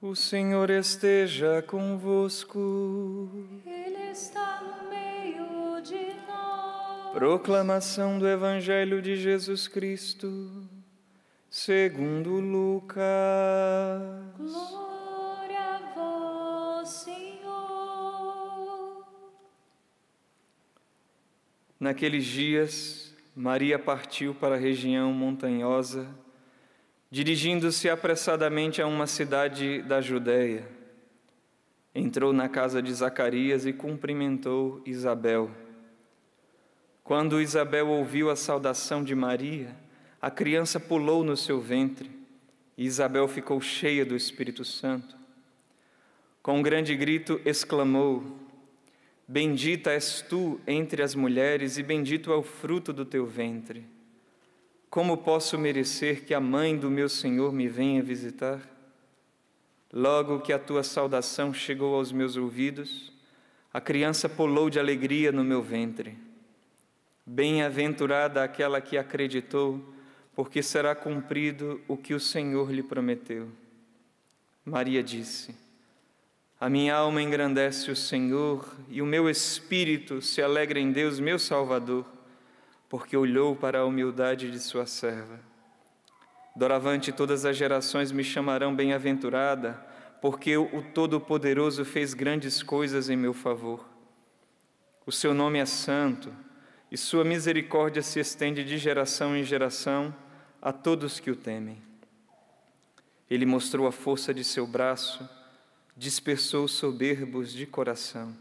O Senhor esteja convosco. Ele está no meio de nós. Proclamação do Evangelho de Jesus Cristo, segundo Lucas. Glória a vós, Senhor. Naqueles dias, Maria partiu para a região montanhosa Dirigindo-se apressadamente a uma cidade da Judéia, entrou na casa de Zacarias e cumprimentou Isabel. Quando Isabel ouviu a saudação de Maria, a criança pulou no seu ventre e Isabel ficou cheia do Espírito Santo. Com um grande grito, exclamou: Bendita és tu entre as mulheres, e bendito é o fruto do teu ventre. Como posso merecer que a mãe do meu Senhor me venha visitar? Logo que a tua saudação chegou aos meus ouvidos, a criança pulou de alegria no meu ventre. Bem-aventurada aquela que acreditou, porque será cumprido o que o Senhor lhe prometeu. Maria disse: A minha alma engrandece o Senhor e o meu espírito se alegra em Deus, meu Salvador porque olhou para a humildade de sua serva. Doravante todas as gerações me chamarão bem-aventurada, porque o Todo-Poderoso fez grandes coisas em meu favor. O seu nome é santo, e sua misericórdia se estende de geração em geração a todos que o temem. Ele mostrou a força de seu braço, dispersou soberbos de coração,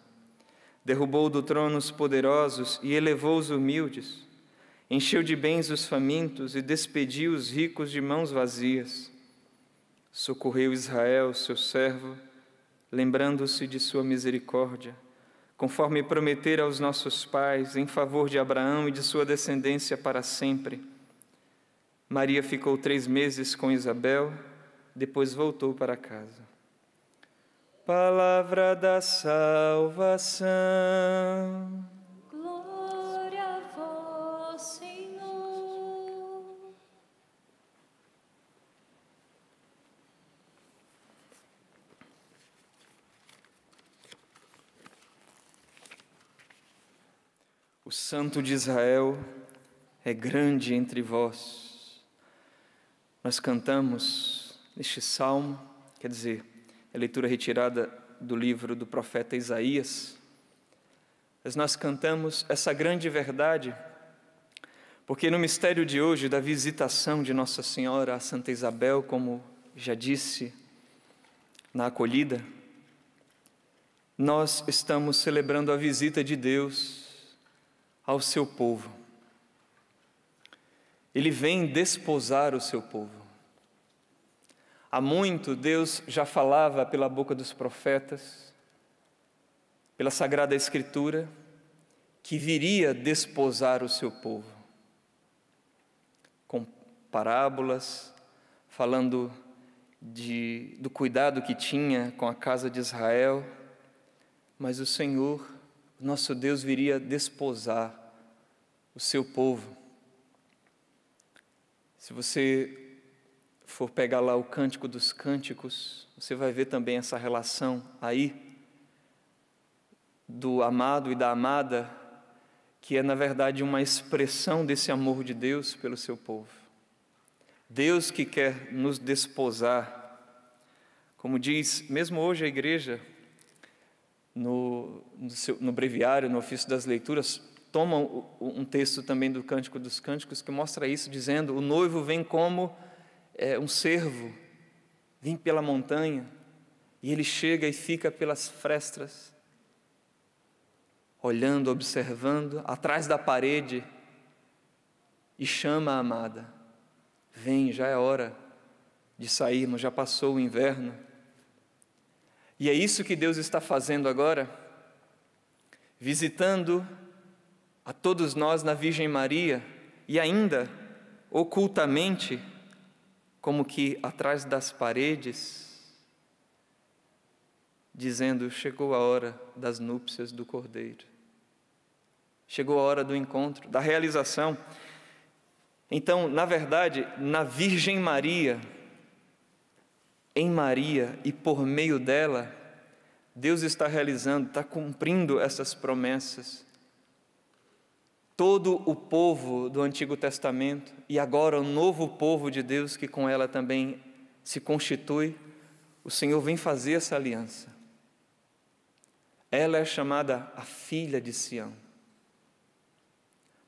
derrubou do trono os poderosos e elevou os humildes encheu de bens os famintos e despediu os ricos de mãos vazias. Socorreu Israel, seu servo, lembrando-se de sua misericórdia, conforme prometera aos nossos pais, em favor de Abraão e de sua descendência para sempre. Maria ficou três meses com Isabel, depois voltou para casa. Palavra da salvação. O Santo de Israel é grande entre vós. Nós cantamos este salmo, quer dizer, é leitura retirada do livro do profeta Isaías. Mas nós cantamos essa grande verdade porque no mistério de hoje, da visitação de Nossa Senhora a Santa Isabel, como já disse na acolhida, nós estamos celebrando a visita de Deus ao seu povo. Ele vem desposar o seu povo. Há muito Deus já falava pela boca dos profetas, pela Sagrada Escritura, que viria desposar o seu povo. Com parábolas, falando de, do cuidado que tinha com a casa de Israel, mas o Senhor nosso Deus viria desposar o seu povo. Se você for pegar lá o Cântico dos Cânticos, você vai ver também essa relação aí do amado e da amada, que é na verdade uma expressão desse amor de Deus pelo seu povo. Deus que quer nos desposar. Como diz, mesmo hoje a igreja, no, no, seu, no breviário, no ofício das leituras, tomam um texto também do Cântico dos Cânticos que mostra isso, dizendo: o noivo vem como é, um servo, vem pela montanha, e ele chega e fica pelas frestas, olhando, observando, atrás da parede, e chama a amada: Vem, já é hora de sairmos, já passou o inverno, e é isso que Deus está fazendo agora, visitando a todos nós na Virgem Maria e ainda ocultamente, como que atrás das paredes, dizendo: chegou a hora das núpcias do Cordeiro, chegou a hora do encontro, da realização. Então, na verdade, na Virgem Maria, em Maria e por meio dela, Deus está realizando, está cumprindo essas promessas. Todo o povo do Antigo Testamento e agora o novo povo de Deus que com ela também se constitui, o Senhor vem fazer essa aliança. Ela é chamada a filha de Sião.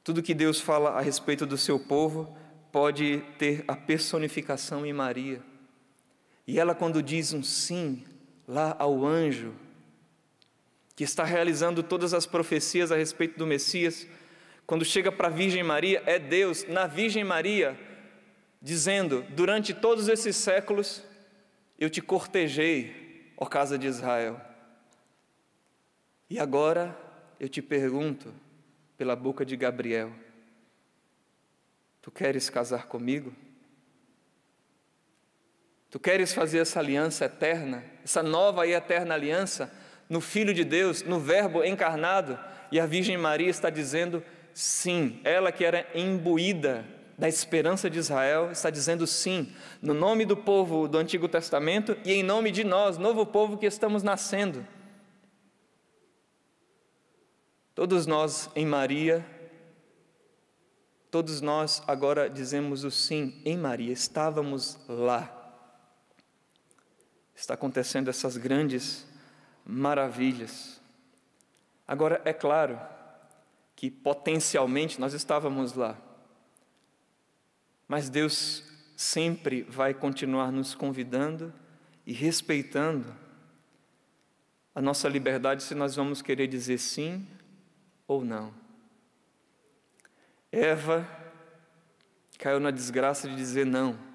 Tudo que Deus fala a respeito do seu povo pode ter a personificação em Maria. E ela, quando diz um sim lá ao anjo, que está realizando todas as profecias a respeito do Messias, quando chega para a Virgem Maria, é Deus na Virgem Maria dizendo: Durante todos esses séculos eu te cortejei, ó casa de Israel. E agora eu te pergunto, pela boca de Gabriel: Tu queres casar comigo? Tu queres fazer essa aliança eterna, essa nova e eterna aliança no Filho de Deus, no Verbo encarnado? E a Virgem Maria está dizendo sim, ela que era imbuída da esperança de Israel, está dizendo sim, no nome do povo do Antigo Testamento e em nome de nós, novo povo que estamos nascendo. Todos nós em Maria, todos nós agora dizemos o sim em Maria, estávamos lá está acontecendo essas grandes maravilhas. Agora, é claro que potencialmente nós estávamos lá, mas Deus sempre vai continuar nos convidando e respeitando a nossa liberdade se nós vamos querer dizer sim ou não. Eva caiu na desgraça de dizer não.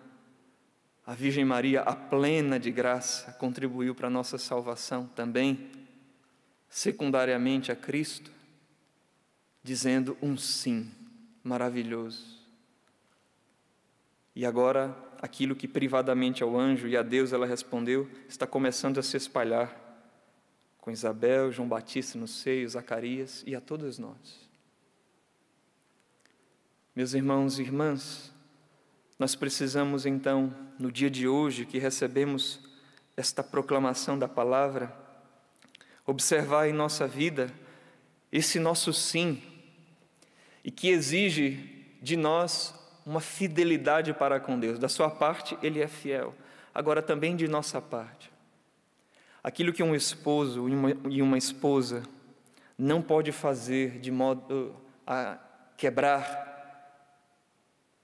A Virgem Maria, a plena de graça, contribuiu para a nossa salvação também, secundariamente a Cristo, dizendo um sim maravilhoso. E agora, aquilo que privadamente ao anjo e a Deus ela respondeu, está começando a se espalhar com Isabel, João Batista no seio, Zacarias e a todos nós. Meus irmãos e irmãs, nós precisamos então, no dia de hoje, que recebemos esta proclamação da palavra, observar em nossa vida esse nosso sim, e que exige de nós uma fidelidade para com Deus. Da sua parte, ele é fiel, agora também de nossa parte. Aquilo que um esposo e uma, e uma esposa não pode fazer de modo a quebrar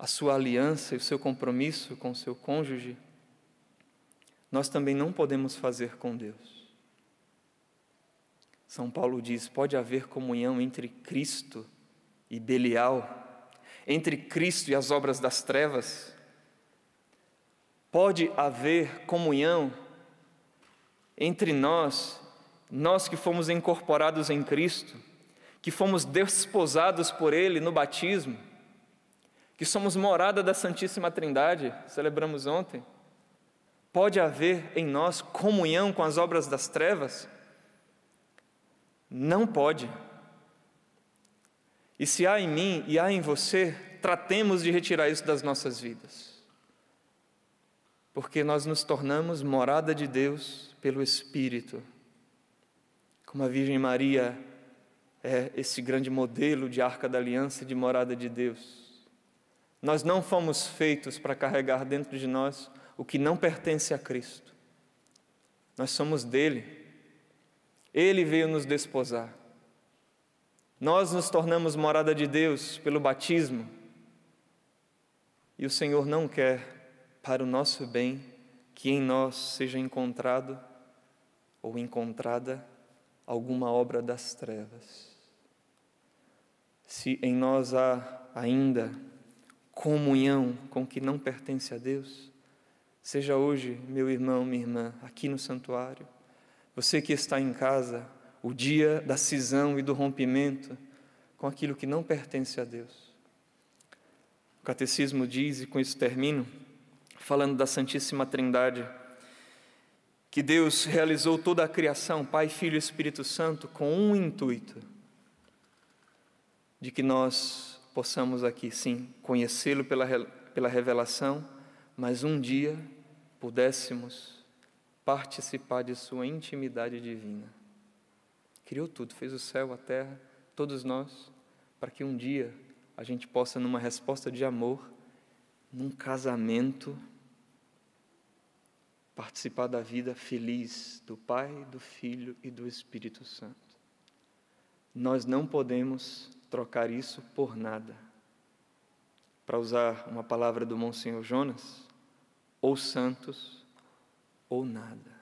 a sua aliança e o seu compromisso com o seu cônjuge, nós também não podemos fazer com Deus. São Paulo diz: pode haver comunhão entre Cristo e Belial, entre Cristo e as obras das trevas. Pode haver comunhão entre nós, nós que fomos incorporados em Cristo, que fomos desposados por Ele no batismo, que somos morada da Santíssima Trindade, celebramos ontem, pode haver em nós comunhão com as obras das trevas? Não pode. E se há em mim e há em você, tratemos de retirar isso das nossas vidas. Porque nós nos tornamos morada de Deus pelo Espírito. Como a Virgem Maria é esse grande modelo de arca da aliança e de morada de Deus. Nós não fomos feitos para carregar dentro de nós o que não pertence a Cristo. Nós somos dele. Ele veio nos desposar. Nós nos tornamos morada de Deus pelo batismo. E o Senhor não quer, para o nosso bem, que em nós seja encontrado ou encontrada alguma obra das trevas. Se em nós há ainda comunhão com o que não pertence a Deus, seja hoje, meu irmão, minha irmã, aqui no santuário, você que está em casa, o dia da cisão e do rompimento com aquilo que não pertence a Deus. O catecismo diz, e com isso termino, falando da Santíssima Trindade, que Deus realizou toda a criação, Pai, Filho e Espírito Santo, com um intuito: de que nós possamos aqui sim conhecê-lo pela, pela revelação, mas um dia pudéssemos participar de sua intimidade divina. Criou tudo, fez o céu, a terra, todos nós, para que um dia a gente possa, numa resposta de amor, num casamento, participar da vida feliz do Pai, do Filho e do Espírito Santo. Nós não podemos trocar isso por nada. Para usar uma palavra do Monsenhor Jonas, ou santos ou nada.